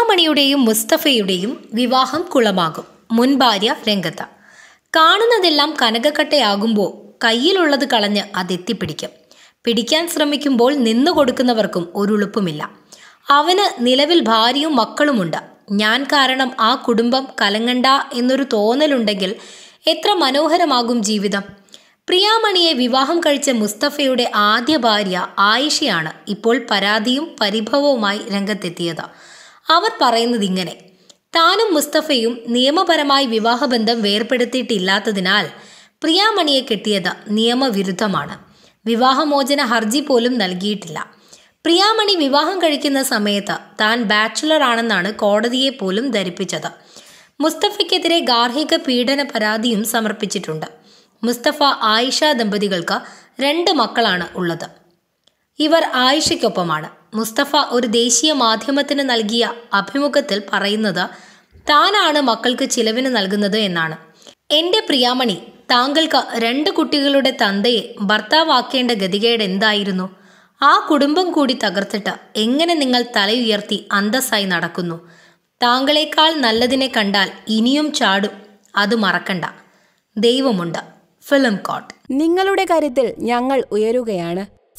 ശിഖാമണിയുടെയും മുസ്തഫയുടെയും വിവാഹം കുളമാകും മുൻ ഭാര്യ രംഗത്ത കാണുന്നതെല്ലാം കനകക്കട്ടയാകുമ്പോൾ കയ്യിലുള്ളത് കളഞ്ഞ് അതെത്തിപ്പിടിക്കും പിടിക്കാൻ ശ്രമിക്കുമ്പോൾ നിന്നു കൊടുക്കുന്നവർക്കും ഒരുളുപ്പുമില്ല അവന് നിലവിൽ ഭാര്യയും മക്കളുമുണ്ട് ഞാൻ കാരണം ആ കുടുംബം കലങ്ങണ്ട എന്നൊരു തോന്നലുണ്ടെങ്കിൽ എത്ര മനോഹരമാകും ജീവിതം പ്രിയാമണിയെ വിവാഹം കഴിച്ച മുസ്തഫയുടെ ആദ്യ ഭാര്യ ആയിഷയാണ് ഇപ്പോൾ പരാതിയും പരിഭവവുമായി രംഗത്തെത്തിയത് അവർ പറയുന്നത് ഇങ്ങനെ താനും മുസ്തഫയും നിയമപരമായി വിവാഹബന്ധം വേർപ്പെടുത്തിയിട്ടില്ലാത്തതിനാൽ പ്രിയാമണിയെ കെട്ടിയത് നിയമവിരുദ്ധമാണ് വിവാഹമോചന ഹർജി പോലും നൽകിയിട്ടില്ല പ്രിയാമണി വിവാഹം കഴിക്കുന്ന സമയത്ത് താൻ ബാച്ചുലർ ആണെന്നാണ് കോടതിയെ പോലും ധരിപ്പിച്ചത് മുസ്തഫയ്ക്കെതിരെ ഗാർഹിക പീഡന പരാതിയും സമർപ്പിച്ചിട്ടുണ്ട് മുസ്തഫ ആയിഷ ദമ്പതികൾക്ക് രണ്ട് മക്കളാണ് ഉള്ളത് ഇവർ ആയിഷയ്ക്കൊപ്പമാണ് മുസ്തഫ ഒരു ദേശീയ മാധ്യമത്തിന് നൽകിയ അഭിമുഖത്തിൽ പറയുന്നത് താനാണ് മക്കൾക്ക് ചിലവിന് നൽകുന്നത് എന്നാണ് എൻ്റെ പ്രിയാമണി താങ്കൾക്ക് രണ്ട് കുട്ടികളുടെ തന്തയെ ഭർത്താവാക്കേണ്ട ഗതികേട് എന്തായിരുന്നു ആ കുടുംബം കൂടി തകർത്തിട്ട് എങ്ങനെ നിങ്ങൾ തലയുയർത്തി അന്തസ്സായി നടക്കുന്നു താങ്കളെക്കാൾ നല്ലതിനെ കണ്ടാൽ ഇനിയും ചാടും അത് മറക്കണ്ട ദൈവമുണ്ട് ഫിലിം കോട്ട് നിങ്ങളുടെ കാര്യത്തിൽ ഞങ്ങൾ ഉയരുകയാണ്